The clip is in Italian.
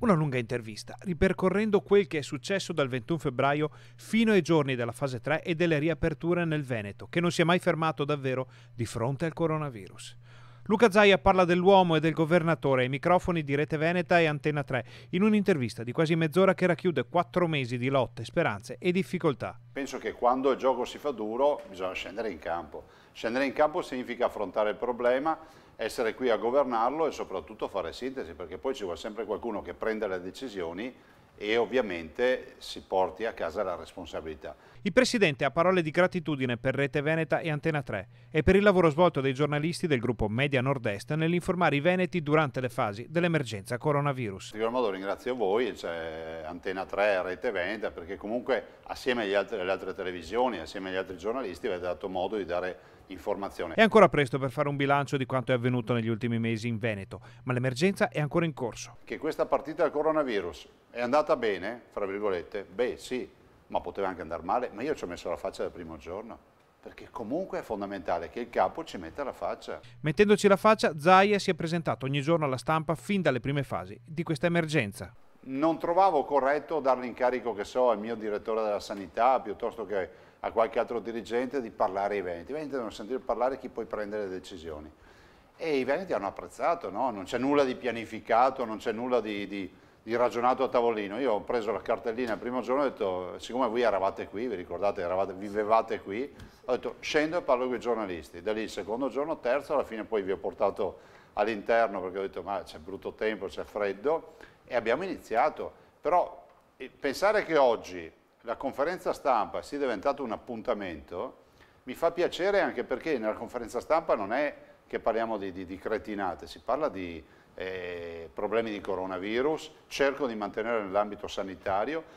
Una lunga intervista, ripercorrendo quel che è successo dal 21 febbraio fino ai giorni della fase 3 e delle riaperture nel Veneto, che non si è mai fermato davvero di fronte al coronavirus. Luca Zaia parla dell'uomo e del governatore ai microfoni di Rete Veneta e Antena 3 in un'intervista di quasi mezz'ora che racchiude quattro mesi di lotte, speranze e difficoltà. Penso che quando il gioco si fa duro bisogna scendere in campo. Scendere in campo significa affrontare il problema, essere qui a governarlo e soprattutto fare sintesi, perché poi ci vuole sempre qualcuno che prenda le decisioni e ovviamente si porti a casa la responsabilità. Il Presidente ha parole di gratitudine per Rete Veneta e Antena 3 e per il lavoro svolto dai giornalisti del gruppo Media Nord-Est nell'informare i veneti durante le fasi dell'emergenza coronavirus. In primo modo ringrazio voi, cioè Antena 3 e Rete Veneta, perché comunque assieme altri, alle altre televisioni, assieme agli altri giornalisti avete dato modo di dare informazione. È ancora presto per fare un bilancio di quanto è avvenuto negli ultimi mesi in Veneto, ma l'emergenza è ancora in corso. Che questa partita del coronavirus è andata andata bene, fra virgolette, beh sì, ma poteva anche andare male, ma io ci ho messo la faccia dal primo giorno. Perché comunque è fondamentale che il capo ci metta la faccia. Mettendoci la faccia, Zaia si è presentato ogni giorno alla stampa fin dalle prime fasi di questa emergenza. Non trovavo corretto dare l'incarico che so al mio direttore della sanità piuttosto che a qualche altro dirigente di parlare ai veneti. I veneti devono sentire parlare chi poi prende le decisioni. E i veneti hanno apprezzato, no? non c'è nulla di pianificato, non c'è nulla di, di di ragionato a tavolino. Io ho preso la cartellina il primo giorno e ho detto, siccome voi eravate qui, vi ricordate, eravate, vivevate qui, ho detto scendo e parlo con i giornalisti. Da lì il secondo giorno, terzo, alla fine poi vi ho portato all'interno perché ho detto ma c'è brutto tempo, c'è freddo e abbiamo iniziato. Però eh, pensare che oggi la conferenza stampa sia diventata un appuntamento mi fa piacere anche perché nella conferenza stampa non è che parliamo di, di, di cretinate, si parla di, eh, problemi di coronavirus, cerco di mantenere nell'ambito sanitario,